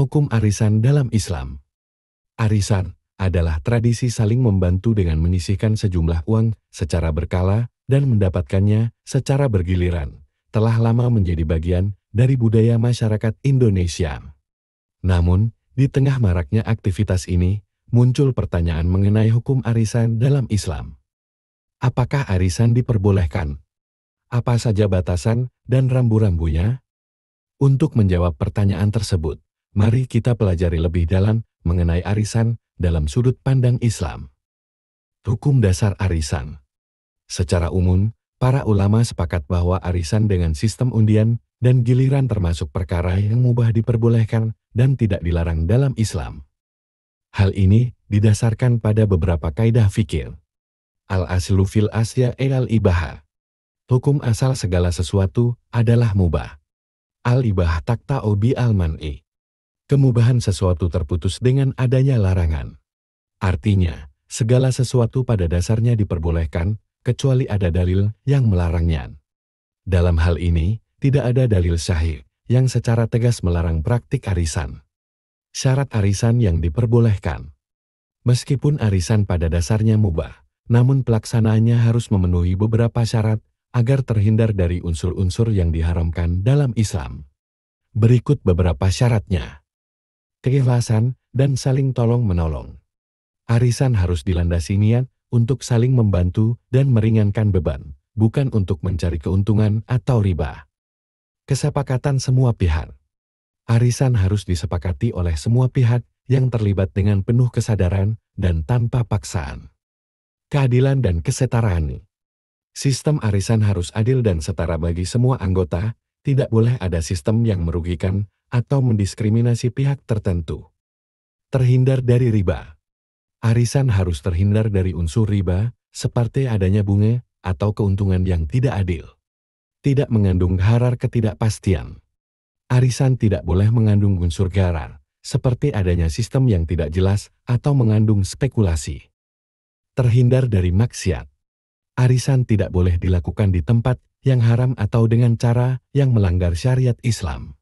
Hukum arisan dalam Islam Arisan adalah tradisi saling membantu dengan menyisihkan sejumlah uang secara berkala dan mendapatkannya secara bergiliran, telah lama menjadi bagian dari budaya masyarakat Indonesia. Namun, di tengah maraknya aktivitas ini, muncul pertanyaan mengenai hukum arisan dalam Islam. Apakah arisan diperbolehkan? Apa saja batasan dan rambu-rambunya? Untuk menjawab pertanyaan tersebut, Mari kita pelajari lebih dalam mengenai arisan dalam sudut pandang Islam. Hukum dasar arisan. Secara umum, para ulama sepakat bahwa arisan dengan sistem undian dan giliran termasuk perkara yang mubah diperbolehkan dan tidak dilarang dalam Islam. Hal ini didasarkan pada beberapa kaidah fikir. Al-aslu fil asya al ibaha. Hukum asal segala sesuatu adalah mubah. Al-ibah takta obi al-man'i kemubahan sesuatu terputus dengan adanya larangan. Artinya, segala sesuatu pada dasarnya diperbolehkan, kecuali ada dalil yang melarangnya. Dalam hal ini, tidak ada dalil syahih yang secara tegas melarang praktik arisan. Syarat arisan yang diperbolehkan. Meskipun arisan pada dasarnya mubah, namun pelaksanaannya harus memenuhi beberapa syarat agar terhindar dari unsur-unsur yang diharamkan dalam Islam. Berikut beberapa syaratnya keikhlasan, dan saling tolong-menolong. Arisan harus dilandasi niat untuk saling membantu dan meringankan beban, bukan untuk mencari keuntungan atau riba. Kesepakatan semua pihak. Arisan harus disepakati oleh semua pihak yang terlibat dengan penuh kesadaran dan tanpa paksaan. Keadilan dan kesetaraan. Sistem arisan harus adil dan setara bagi semua anggota, tidak boleh ada sistem yang merugikan atau mendiskriminasi pihak tertentu. Terhindar dari riba. Arisan harus terhindar dari unsur riba, seperti adanya bunga atau keuntungan yang tidak adil. Tidak mengandung harar ketidakpastian. Arisan tidak boleh mengandung unsur garar, seperti adanya sistem yang tidak jelas atau mengandung spekulasi. Terhindar dari maksiat. Arisan tidak boleh dilakukan di tempat yang haram atau dengan cara yang melanggar syariat Islam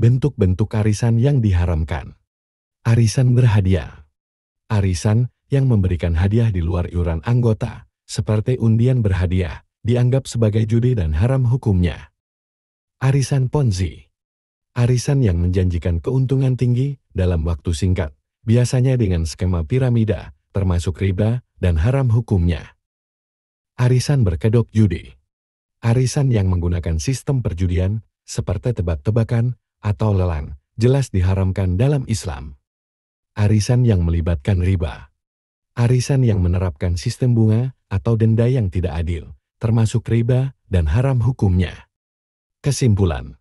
bentuk-bentuk arisan yang diharamkan. Arisan berhadiah. Arisan yang memberikan hadiah di luar iuran anggota, seperti undian berhadiah, dianggap sebagai judi dan haram hukumnya. Arisan Ponzi. Arisan yang menjanjikan keuntungan tinggi dalam waktu singkat, biasanya dengan skema piramida, termasuk riba dan haram hukumnya. Arisan berkedok judi. Arisan yang menggunakan sistem perjudian, seperti tebak-tebakan, atau lelang jelas diharamkan dalam Islam. Arisan yang melibatkan riba. Arisan yang menerapkan sistem bunga atau denda yang tidak adil, termasuk riba dan haram hukumnya. Kesimpulan.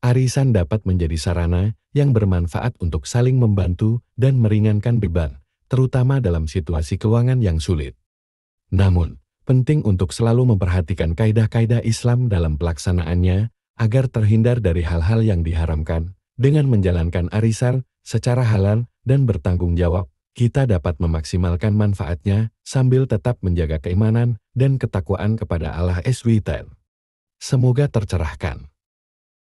Arisan dapat menjadi sarana yang bermanfaat untuk saling membantu dan meringankan beban, terutama dalam situasi keuangan yang sulit. Namun, penting untuk selalu memperhatikan kaidah-kaidah Islam dalam pelaksanaannya agar terhindar dari hal-hal yang diharamkan. Dengan menjalankan arisan secara halal dan bertanggung jawab, kita dapat memaksimalkan manfaatnya sambil tetap menjaga keimanan dan ketakwaan kepada Allah SWT. Semoga tercerahkan.